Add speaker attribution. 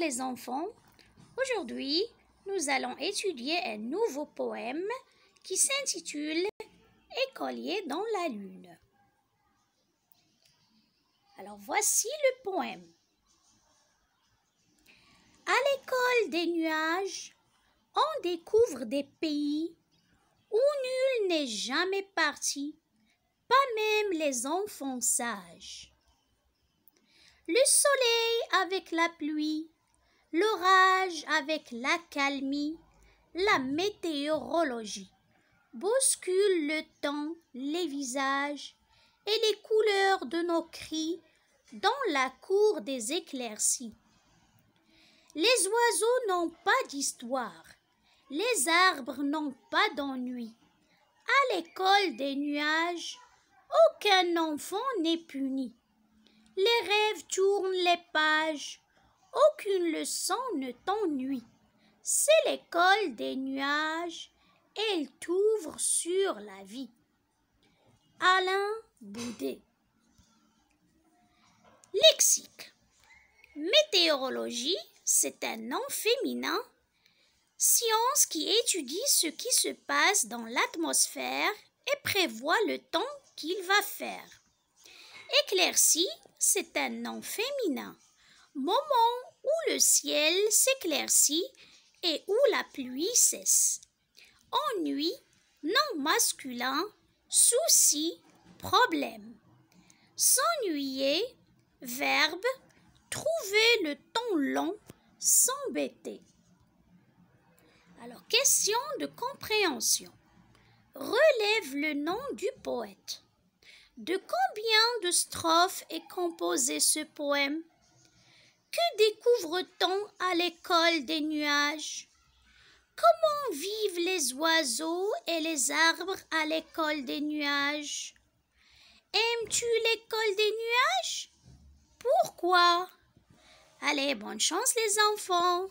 Speaker 1: les enfants, aujourd'hui nous allons étudier un nouveau poème qui s'intitule Écolier dans la lune. Alors voici le poème. À l'école des nuages, on découvre des pays où nul n'est jamais parti, pas même les enfants sages. Le soleil avec la pluie avec la calmie la météorologie, bouscule le temps, les visages et les couleurs de nos cris dans la cour des éclaircies. Les oiseaux n'ont pas d'histoire, les arbres n'ont pas d'ennui. À l'école des nuages, aucun enfant n'est puni. Les rêves tournent les pages, aucune leçon ne t'ennuie. C'est l'école des nuages, elle t'ouvre sur la vie. Alain Boudet Lexique Météorologie, c'est un nom féminin, science qui étudie ce qui se passe dans l'atmosphère et prévoit le temps qu'il va faire. Éclaircie, c'est un nom féminin, moment où le ciel s'éclaircit et où la pluie cesse. Ennui, nom masculin, souci, problème. S'ennuyer, verbe, trouver le temps long, s'embêter. Alors, question de compréhension. Relève le nom du poète. De combien de strophes est composé ce poème que découvre-t-on à l'école des nuages Comment vivent les oiseaux et les arbres à l'école des nuages Aimes-tu l'école des nuages Pourquoi Allez, bonne chance les enfants